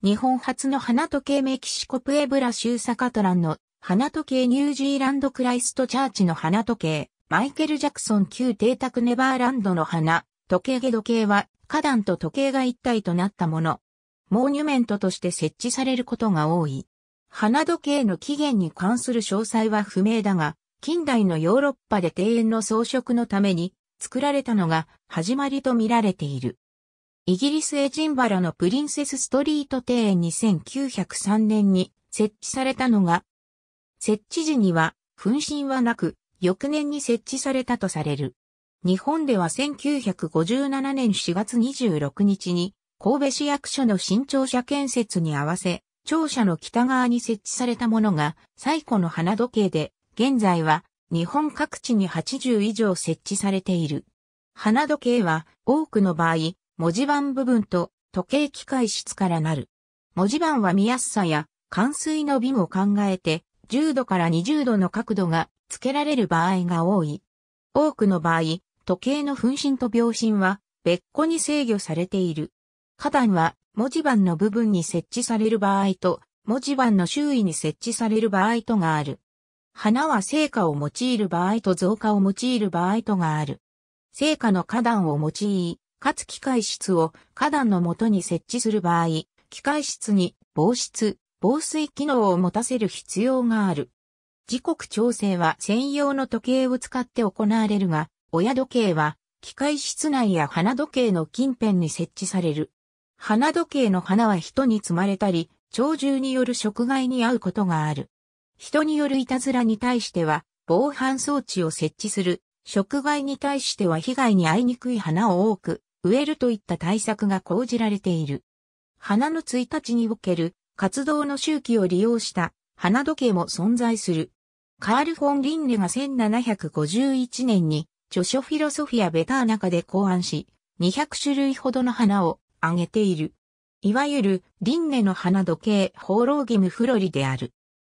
日本初の花時計メキシコプエブラ州サカトランの花時計ニュージーランドクライストチャーチの花時計、マイケル・ジャクソン旧邸宅ネバーランドの花、時計下時計は花壇と時計が一体となったもの。モーニュメントとして設置されることが多い。花時計の起源に関する詳細は不明だが、近代のヨーロッパで庭園の装飾のために作られたのが始まりと見られている。イギリスエジンバラのプリンセスストリート庭園に1903年に設置されたのが、設置時には噴疹はなく、翌年に設置されたとされる。日本では1957年4月26日に、神戸市役所の新庁舎建設に合わせ、庁舎の北側に設置されたものが、最古の花時計で、現在は日本各地に80以上設置されている。花時計は多くの場合、文字盤部分と時計機械室からなる。文字盤は見やすさや冠水の美も考えて10度から20度の角度が付けられる場合が多い。多くの場合、時計の分身と秒針は別個に制御されている。花壇は文字盤の部分に設置される場合と、文字盤の周囲に設置される場合とがある。花は成果を用いる場合と造加を用いる場合とがある。成果の花壇を用い、かつ機械室を花壇のもとに設置する場合、機械室に防湿、防水機能を持たせる必要がある。時刻調整は専用の時計を使って行われるが、親時計は機械室内や花時計の近辺に設置される。花時計の花は人に積まれたり、鳥獣による食害に遭うことがある。人によるいたずらに対しては、防犯装置を設置する。食害に対しては被害に遭いにくい花を多く植えるといった対策が講じられている。花の1日における活動の周期を利用した花時計も存在する。カール・フォン・リンネが1751年に著書フィロソフィア・ベターナカで考案し、200種類ほどの花をあげている。いわゆる、リンネの花時計、放浪義務フロリである。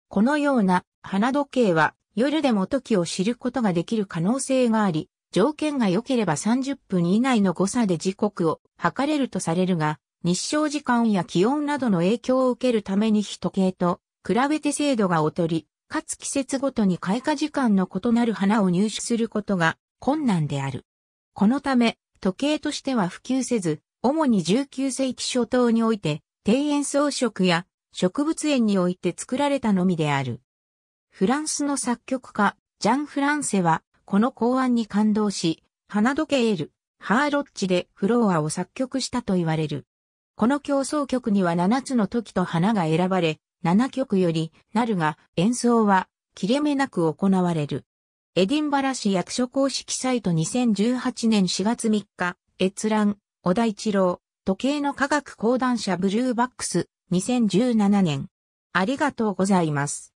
このような花時計は、夜でも時を知ることができる可能性があり、条件が良ければ30分以内の誤差で時刻を測れるとされるが、日照時間や気温などの影響を受けるために日時計と比べて精度が劣り、かつ季節ごとに開花時間の異なる花を入手することが困難である。このため、時計としては普及せず、主に19世紀初頭において、庭園装飾や植物園において作られたのみである。フランスの作曲家、ジャン・フランセは、この考案に感動し、花時計エール、ハーロッチでフロアを作曲したと言われる。この競争曲には7つの時と花が選ばれ、7曲よりなるが演奏は切れ目なく行われる。エディンバラ市役所公式サイト2018年4月3日、閲覧、小田一郎、時計の科学講談社ブルーバックス、2017年。ありがとうございます。